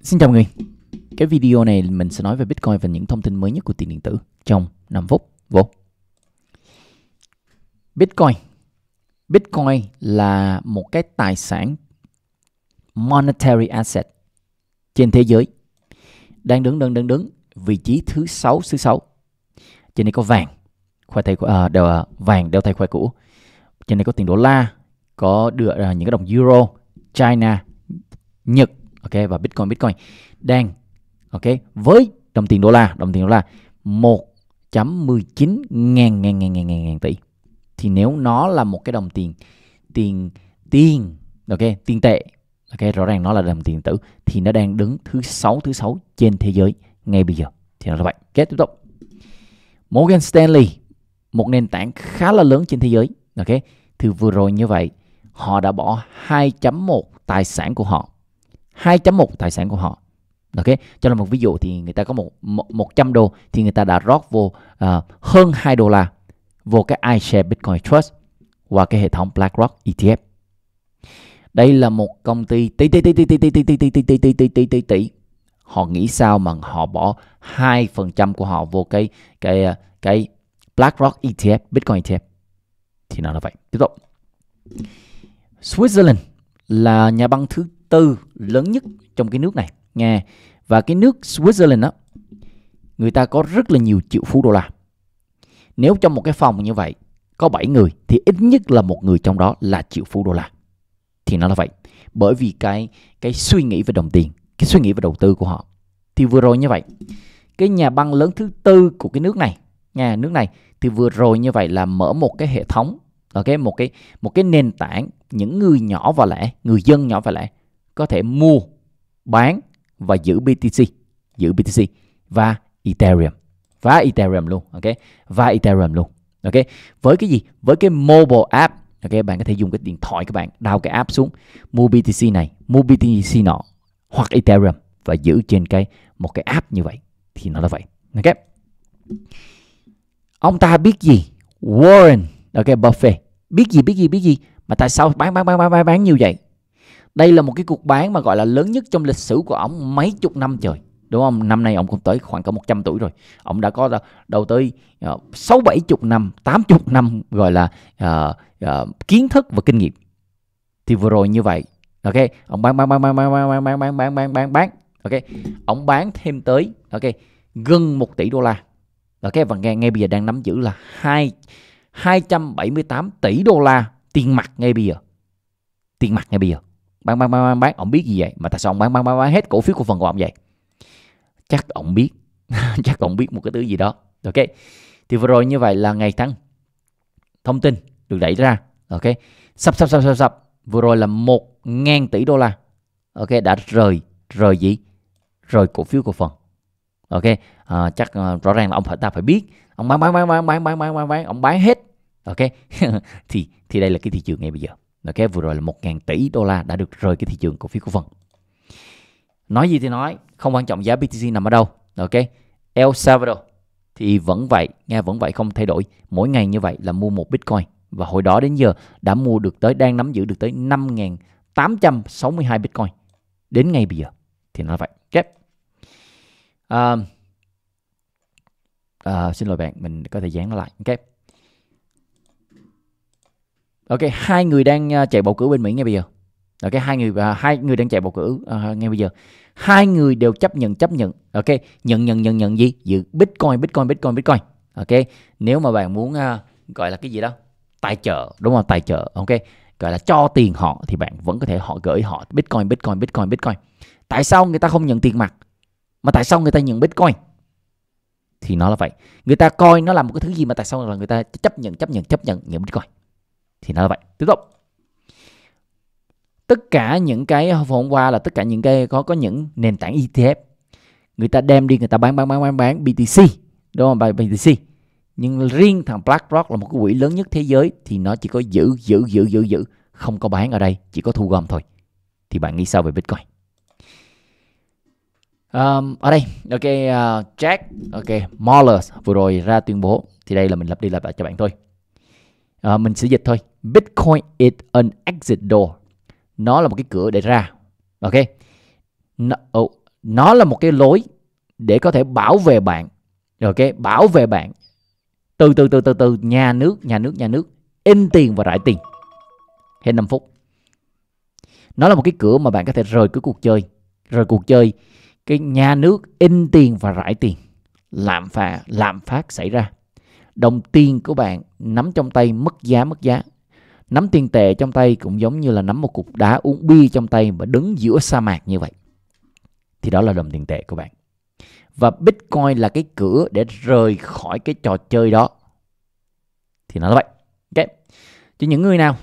Xin chào mọi người. Cái video này mình sẽ nói về Bitcoin và những thông tin mới nhất của tiền điện tử trong 5 phút. Vô. Bitcoin. Bitcoin là một cái tài sản monetary asset trên thế giới. Đang đứng đứng đứng đứng vị trí thứ 6 thứ 6. Trên này có vàng, khoai tây à, đều vàng đeo tay khoai cũ. Trên này có tiền đô la, có đưa à, những cái đồng euro, China Nhật ok và Bitcoin Bitcoin đang ok với đồng tiền đô la đồng tiền đô la 1.19 ngàn ngàn ngàn ngàn ngàn ngàn tỷ thì nếu nó là một cái đồng tiền tiền tiền ok tiền tệ ok rõ ràng nó là đồng tiền tử thì nó đang đứng thứ sáu thứ sáu trên thế giới ngay bây giờ thì nó là vậy kết tiếp tục Morgan Stanley một nền tảng khá là lớn trên thế giới ok thì vừa rồi như vậy họ đã bỏ 2.1 tài sản của họ 2.1 tài sản của họ ok cho là một ví dụ thì người ta có một 100 đô thì người ta đã rót vô uh, hơn 2 đô la vô cái iShares Bitcoin Trust qua cái hệ thống BlackRock ETF đây là một công ty tỷ tỷ tỷ tỷ tỷ tỷ tỷ tỷ tỷ tỷ tỷ tỷ tỷ tỷ tỷ họ nghĩ sao mà họ bỏ 2% của họ vô cái cái cái BlackRock ETF, Bitcoin ETF thì nó là vậy. Tiếp tục. Switzerland là nhà băng thứ tư lớn nhất trong cái nước này nha và cái nước Switzerland đó người ta có rất là nhiều triệu phú đô la nếu trong một cái phòng như vậy có 7 người thì ít nhất là một người trong đó là triệu phú đô la thì nó là vậy bởi vì cái cái suy nghĩ về đồng tiền cái suy nghĩ về đầu tư của họ thì vừa rồi như vậy cái nhà băng lớn thứ tư của cái nước này nhà nước này thì vừa rồi như vậy là mở một cái hệ thống ok một cái một cái nền tảng những người nhỏ và lẻ người dân nhỏ và lẻ có thể mua, bán và giữ BTC, giữ BTC và Ethereum và Ethereum luôn, ok? Và Ethereum luôn, ok? Với cái gì? Với cái mobile app, ok? Bạn có thể dùng cái điện thoại các bạn đào cái app xuống, mua BTC này, mua BTC nọ hoặc Ethereum và giữ trên cái một cái app như vậy thì nó là vậy, ok? Ông ta biết gì? Warren, ok Buffett biết gì biết gì biết gì mà tại sao bán bán bán bán bán, bán nhiều vậy? đây là một cái cuộc bán mà gọi là lớn nhất trong lịch sử của ổng mấy chục năm trời đúng không năm nay ông cũng tới khoảng cả 100 tuổi rồi ông đã có đầu tư sáu bảy chục năm tám chục năm gọi là uh, uh, kiến thức và kinh nghiệm thì vừa rồi như vậy ok ông bán bán bán bán bán bán bán bán bán bán bán bán ok ông bán thêm tới ok gần 1 tỷ đô la ok và ngay ngay bây giờ đang nắm giữ là hai 278 tỷ đô la tiền mặt ngay bây giờ tiền mặt ngay bây giờ bán bán bán bán bán ông biết gì vậy mà tại sao ông bán bán bán bán hết cổ phiếu cổ phần của ông vậy chắc ông biết chắc ông biết một cái thứ gì đó ok thì vừa rồi như vậy là ngày tăng thông tin được đẩy ra ok sắp sắp sắp sắp sắp vừa rồi là một ngàn tỷ đô la ok đã rời rời gì rời cổ phiếu cổ phần ok à, chắc uh, rõ ràng là ông phải ta phải biết ông bán bán bán bán bán bán bán bán, bán. ông bán hết ok thì thì đây là cái thị trường ngay bây giờ Ok, vừa rồi là 1.000 tỷ đô la đã được rời cái thị trường cổ phiếu cổ phần. Nói gì thì nói, không quan trọng giá BTC nằm ở đâu. Ok, El Salvador thì vẫn vậy, nghe vẫn vậy không thay đổi. Mỗi ngày như vậy là mua một Bitcoin và hồi đó đến giờ đã mua được tới đang nắm giữ được tới 5.862 Bitcoin đến ngay bây giờ thì nó vậy. Okay. Uh, uh, xin lỗi bạn, mình có thể dán nó lại. Okay ok hai người đang à, chạy bầu cử bên mỹ ngay bây giờ ok hai người và hai người đang chạy bầu cử uh, ngay bây giờ hai người đều chấp nhận chấp nhận ok nhận nhận nhận nhận gì giữ bitcoin bitcoin bitcoin bitcoin ok nếu mà bạn muốn uh, gọi là cái gì đó tài trợ đúng không tài trợ ok gọi là cho tiền họ thì bạn vẫn có thể họ gửi họ bitcoin bitcoin bitcoin bitcoin tại sao người ta không nhận tiền mặt mà tại sao người ta nhận bitcoin thì nó là vậy người ta coi nó là một cái thứ gì mà tại sao là người ta chấp nhận chấp nhận chấp nhận nhận bitcoin thì nó là vậy tiếp tục tất cả những cái hôm qua là tất cả những cái có có những nền tảng ETF người ta đem đi người ta bán bán bán bán bán BTC đúng không BTC nhưng riêng thằng BlackRock là một cái quỹ lớn nhất thế giới thì nó chỉ có giữ giữ giữ giữ giữ không có bán ở đây chỉ có thu gom thôi thì bạn nghĩ sao về Bitcoin um, ở đây ok uh, Jack ok Mueller vừa rồi ra tuyên bố thì đây là mình lập đi lập lại cho bạn thôi uh, mình sẽ dịch thôi Bitcoin is an exit door. Nó là một cái cửa để ra. Ok. Nó, oh, nó là một cái lối để có thể bảo vệ bạn. Ok, bảo vệ bạn. Từ từ từ từ từ nhà nước, nhà nước, nhà nước in tiền và rải tiền. Hết 5 phút. Nó là một cái cửa mà bạn có thể rời cái cuộc chơi, rời cuộc chơi cái nhà nước in tiền và rải tiền, lạm phá, lạm phát xảy ra. Đồng tiền của bạn nắm trong tay mất giá mất giá nắm tiền tệ trong tay cũng giống như là nắm một cục đá uống bi trong tay và đứng giữa sa mạc như vậy thì đó là đồng tiền tệ của bạn và bitcoin là cái cửa để rời khỏi cái trò chơi đó thì nó là vậy ok cho những người nào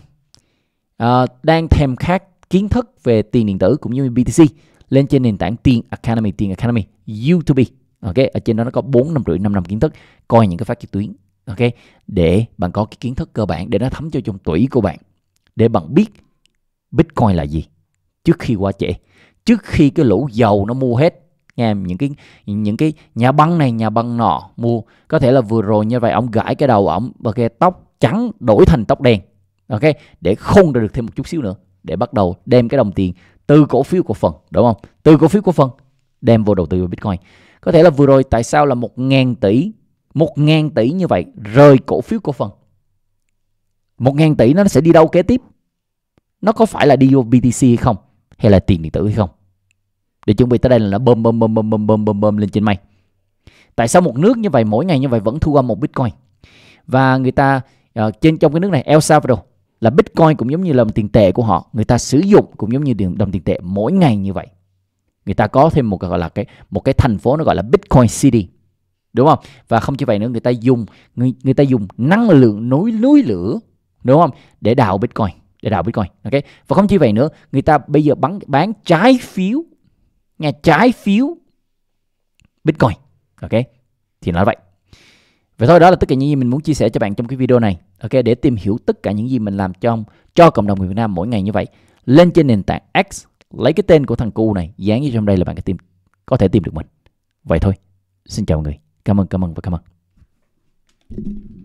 uh, đang thèm khát kiến thức về tiền điện tử cũng như BTC lên trên nền tảng tiền Academy tiền Academy YouTube ok ở trên đó nó có bốn năm rưỡi năm năm kiến thức coi những cái phát trực tuyến ok để bạn có cái kiến thức cơ bản để nó thấm cho trong tủy của bạn để bạn biết bitcoin là gì trước khi quá trễ trước khi cái lũ giàu nó mua hết nghe những cái những cái nhà băng này nhà băng nọ mua có thể là vừa rồi như vậy ông gãi cái đầu ổng ok tóc trắng đổi thành tóc đen ok để không được thêm một chút xíu nữa để bắt đầu đem cái đồng tiền từ cổ phiếu cổ phần đúng không từ cổ phiếu cổ phần đem vô đầu tư vào bitcoin có thể là vừa rồi tại sao là một ngàn tỷ 1.000 tỷ như vậy rời cổ phiếu cổ phần 1.000 tỷ nó sẽ đi đâu kế tiếp nó có phải là đi vô BTC hay không hay là tiền điện tử hay không để chuẩn bị tới đây là nó bơm bơm bơm bơm bơm bơm bơm, bơm lên trên mây tại sao một nước như vậy mỗi ngày như vậy vẫn thu gom một bitcoin và người ta uh, trên trong cái nước này El Salvador là bitcoin cũng giống như là một tiền tệ của họ người ta sử dụng cũng giống như đồng tiền tệ mỗi ngày như vậy người ta có thêm một cái gọi là cái một cái thành phố nó gọi là Bitcoin City đúng không và không chỉ vậy nữa người ta dùng người, người ta dùng năng lượng núi núi lửa đúng không để đào bitcoin để đào bitcoin ok và không chỉ vậy nữa người ta bây giờ bán bán trái phiếu nghe trái phiếu bitcoin ok thì nói vậy và thôi đó là tất cả những gì mình muốn chia sẻ cho bạn trong cái video này ok để tìm hiểu tất cả những gì mình làm trong cho cộng đồng người Việt Nam mỗi ngày như vậy lên trên nền tảng X lấy cái tên của thằng cu này dán như trong đây là bạn có tìm có thể tìm được mình vậy thôi xin chào mọi người Cảm ơn, cảm ơn và cảm ơn.